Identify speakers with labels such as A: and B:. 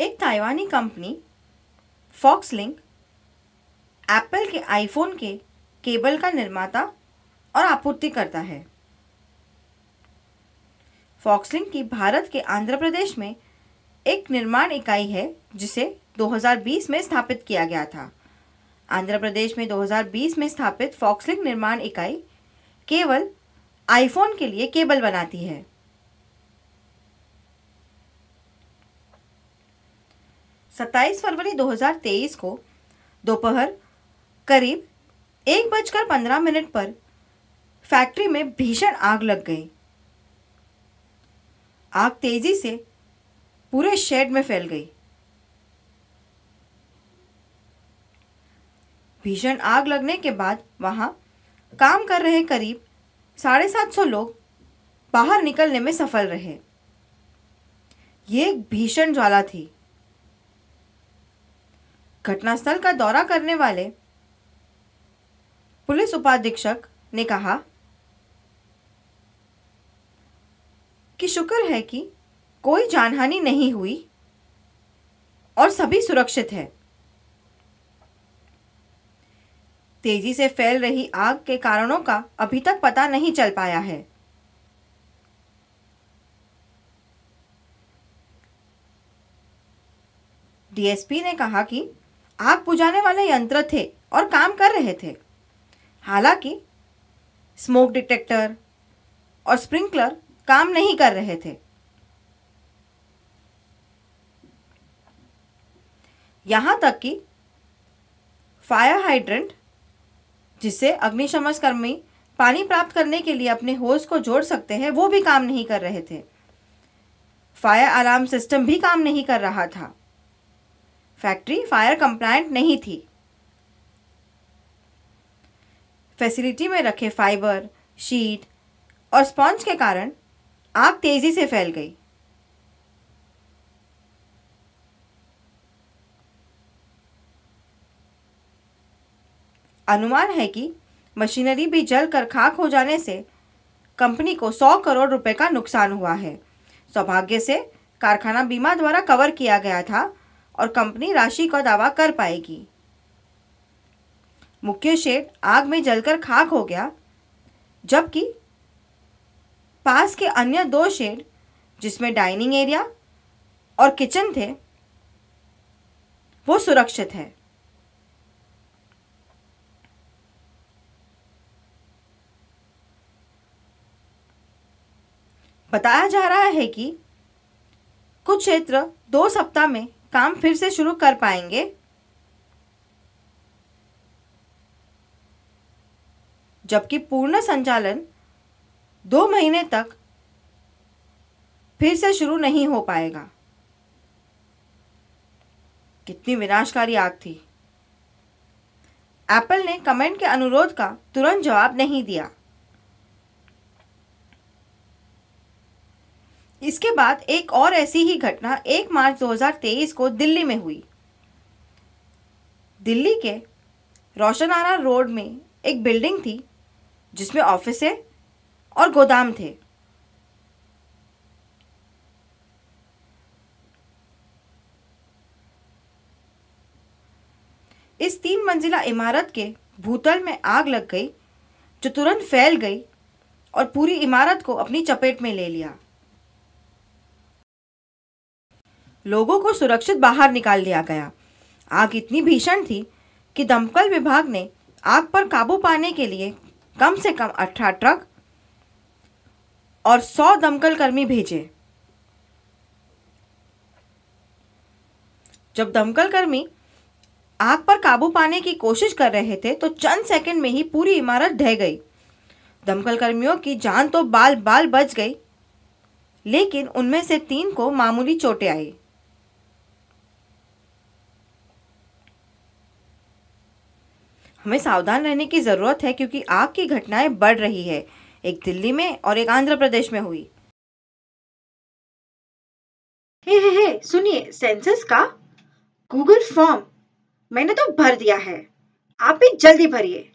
A: एक ताइवानी company Foxlink Apple के आईफोन के केबल का निर्माता और आपूर्ति करता है फॉक्सलिंक की भारत के आंध्र प्रदेश में एक निर्माण इकाई है जिसे 2020 में स्थापित किया गया था आंध्र प्रदेश में 2020 में स्थापित फॉक्सलिंक निर्माण इकाई केवल आईफोन के लिए केबल बनाती है 27 फरवरी 2023 को दोपहर करीब एक बजकर पंद्रह मिनट पर फैक्ट्री में भीषण आग लग गई आग तेजी से पूरे शेड में फैल गई भीषण आग लगने के बाद वहां काम कर रहे करीब साढ़े सात सौ लोग बाहर निकलने में सफल रहे ये एक भीषण ज्वाला थी घटनास्थल का दौरा करने वाले पुलिस उपाधीक्षक ने कहा कि शुक्र है कि कोई जानहानि नहीं हुई और सभी सुरक्षित है तेजी से फैल रही आग के कारणों का अभी तक पता नहीं चल पाया है डीएसपी ने कहा कि आग बुझाने वाले यंत्र थे और काम कर रहे थे हालांकि स्मोक डिटेक्टर और स्प्रिंकलर काम नहीं कर रहे थे यहाँ तक कि फायर हाइड्रेंट जिससे अग्निशमन कर्मी पानी प्राप्त करने के लिए अपने होस को जोड़ सकते हैं वो भी काम नहीं कर रहे थे फायर अलार्म सिस्टम भी काम नहीं कर रहा था फैक्ट्री फायर कंप्लाइंट नहीं थी फैसिलिटी में रखे फाइबर शीट और स्पॉन्ज के कारण आग तेज़ी से फैल गई अनुमान है कि मशीनरी भी जल कर खाक हो जाने से कंपनी को 100 करोड़ रुपए का नुकसान हुआ है सौभाग्य से कारखाना बीमा द्वारा कवर किया गया था और कंपनी राशि का दावा कर पाएगी मुख्य शेड आग में जलकर खाक हो गया जबकि पास के अन्य दो शेड जिसमें डाइनिंग एरिया और किचन थे वो सुरक्षित है बताया जा रहा है कि कुछ क्षेत्र दो सप्ताह में काम फिर से शुरू कर पाएंगे जबकि पूर्ण संचालन दो महीने तक फिर से शुरू नहीं हो पाएगा कितनी विनाशकारी आग थी एप्पल ने कमेंट के अनुरोध का तुरंत जवाब नहीं दिया इसके बाद एक और ऐसी ही घटना 1 मार्च 2023 को दिल्ली में हुई दिल्ली के रोशन आरा रोड में एक बिल्डिंग थी जिसमें ऑफिसें और गोदाम थे इस तीन मंजिला इमारत के भूतल में आग लग गई जो तुरंत फैल गई और पूरी इमारत को अपनी चपेट में ले लिया लोगों को सुरक्षित बाहर निकाल लिया गया आग इतनी भीषण थी कि दमकल विभाग ने आग पर काबू पाने के लिए कम से कम अठारह ट्रक और सौ दमकल कर्मी भेजे जब दमकल कर्मी आग पर काबू पाने की कोशिश कर रहे थे तो चंद सेकंड में ही पूरी इमारत ढह गई दमकल कर्मियों की जान तो बाल बाल बच गई लेकिन उनमें से तीन को मामूली चोटें आई हमें सावधान रहने की ज़रूरत है क्योंकि आग की घटनाएं बढ़ रही है एक दिल्ली में और एक आंध्र प्रदेश में हुई हे हे हे सुनिए सेंसस का गूगल फॉर्म मैंने तो भर दिया है आप भी जल्दी भरिए